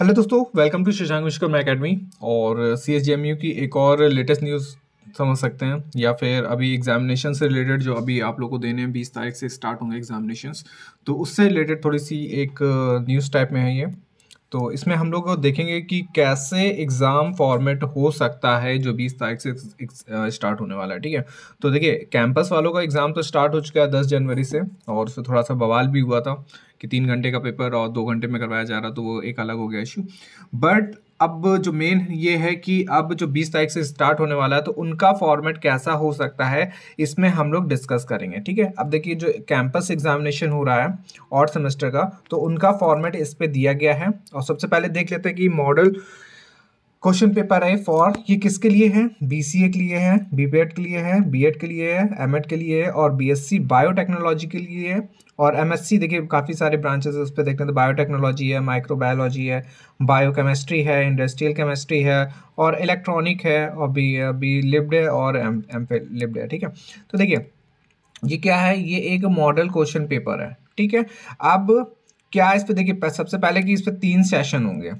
hello दोस्तों welcome to Shashank Vishwakarma academy और C S M you की एक और लेटेस्ट न्यूज़ समझ सकते हैं या फिर अभी एग्जामिनेशन से रिलेटेड जो अभी आप लोग को देने हैं बीस तारीख से स्टार्ट होंगे एग्जामिनेशंस तो उससे रिलेटेड थोड़ी सी एक न्यूज़ uh, टाइप में है ये तो इसमें हम लोग देखेंगे कि कैसे एग्ज़ाम फॉर्मेट हो सकता है जो 20 तारीख से स्टार्ट होने वाला है ठीक है तो देखिए कैंपस वालों का एग्ज़ाम तो स्टार्ट हो चुका है 10 जनवरी से और उससे थोड़ा सा बवाल भी हुआ था कि तीन घंटे का पेपर और दो घंटे में करवाया जा रहा तो वो एक अलग हो गया इशू बट अब जो मेन ये है कि अब जो 20 तारीख से स्टार्ट होने वाला है तो उनका फॉर्मेट कैसा हो सकता है इसमें हम लोग डिस्कस करेंगे ठीक है अब देखिए जो कैंपस एग्जामिनेशन हो रहा है और सेमेस्टर का तो उनका फॉर्मेट इस पर दिया गया है और सबसे पहले देख लेते हैं कि मॉडल क्वेश्चन पेपर है फॉर ये किसके लिए है बीसीए के लिए है बीबीएड के लिए है बीएड e के लिए है एमएड e के लिए है और बीएससी बायोटेक्नोलॉजी के लिए है और एमएससी देखिए काफ़ी सारे ब्रांचेस है उस पर देखते हैं तो बायोटेक्नोलॉजी है माइक्रोबायोलॉजी है बायोकेमिस्ट्री है इंडस्ट्रियल केमिस्ट्री है और इलेक्ट्रॉनिक है और बी बी लिब्ड है और एम एम पे लिब्ड है ठीक है तो देखिए ये क्या है ये एक मॉडल क्वेश्चन पेपर है ठीक है अब क्या इस पर देखिए सबसे पहले कि इस पर तीन सेशन होंगे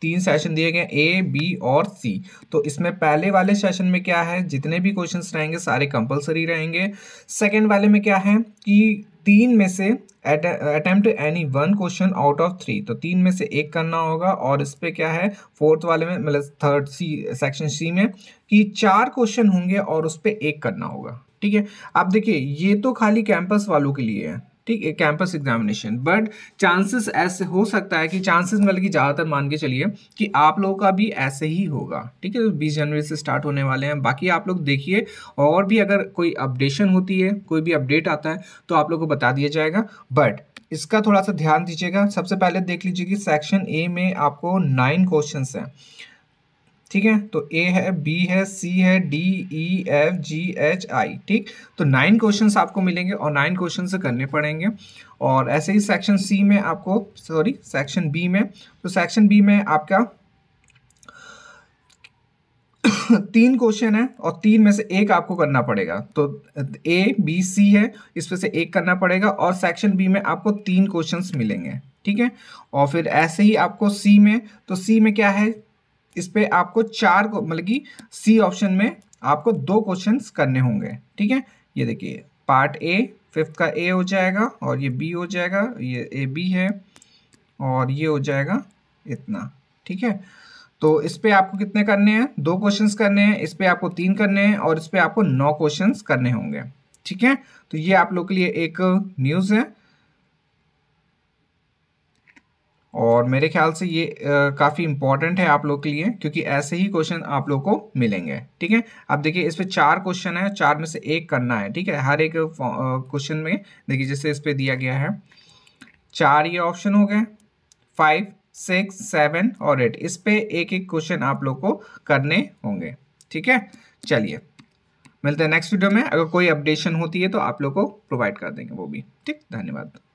तीन सेशन दिए गए ए बी और सी तो इसमें पहले वाले सेशन में क्या है जितने भी क्वेश्चन रहेंगे सारे कंपलसरी रहेंगे सेकेंड वाले में क्या है कि तीन में से attempt any one question out of three तो तीन में से एक करना होगा और इस पर क्या है फोर्थ वाले में मतलब थर्ड सी सेक्शन सी में कि चार क्वेश्चन होंगे और उस पर एक करना होगा ठीक है आप देखिए ये तो खाली कैंपस वालों के लिए है ठीक है कैंपस एग्जामिनेशन बट चांसेस ऐसे हो सकता है कि चांसेस मतलब कि ज़्यादातर मान के चलिए कि आप लोगों का भी ऐसे ही होगा ठीक है तो बीस जनवरी से स्टार्ट होने वाले हैं बाकी आप लोग देखिए और भी अगर कोई अपडेशन होती है कोई भी अपडेट आता है तो आप लोग को बता दिया जाएगा बट इसका थोड़ा सा ध्यान दीजिएगा सबसे पहले देख लीजिए कि सेक्शन ए में आपको नाइन क्वेश्चन हैं ठीक है तो ए है बी है सी है D E F G H I ठीक तो नाइन क्वेश्चंस आपको मिलेंगे और नाइन क्वेश्चन से करने पड़ेंगे और ऐसे ही सेक्शन सी में आपको सॉरी सेक्शन बी में तो सेक्शन बी में आपका तीन क्वेश्चन है और तीन में से एक आपको करना पड़ेगा तो ए बी सी है इसमें से एक करना पड़ेगा और सेक्शन बी में आपको तीन क्वेश्चंस मिलेंगे ठीक है और फिर ऐसे ही आपको सी में तो सी में क्या है इस पर आपको चार मतलब कि सी ऑप्शन में आपको दो क्वेश्चन करने होंगे ठीक है ये देखिए पार्ट ए फिफ्थ का ए हो जाएगा और ये बी हो जाएगा ये ए बी है और ये हो जाएगा इतना ठीक है तो इस पर आपको कितने करने हैं दो क्वेश्चंस करने हैं इस पर आपको तीन करने हैं और इस पर आपको नौ क्वेश्चंस करने होंगे ठीक है तो ये आप लोग के लिए एक न्यूज़ है और मेरे ख्याल से ये काफ़ी इंपॉर्टेंट है आप लोग के लिए क्योंकि ऐसे ही क्वेश्चन आप लोग को मिलेंगे ठीक है अब देखिए इस पर चार क्वेश्चन है चार में से एक करना है ठीक है हर एक क्वेश्चन में देखिए जैसे इस पर दिया गया है चार ये ऑप्शन हो गए फाइव सिक्स सेवन और एट इस पर एक एक क्वेश्चन आप लोग को करने होंगे ठीक है चलिए मिलते हैं नेक्स्ट वीडियो में अगर कोई अपडेशन होती है तो आप लोग को प्रोवाइड कर देंगे वो भी ठीक धन्यवाद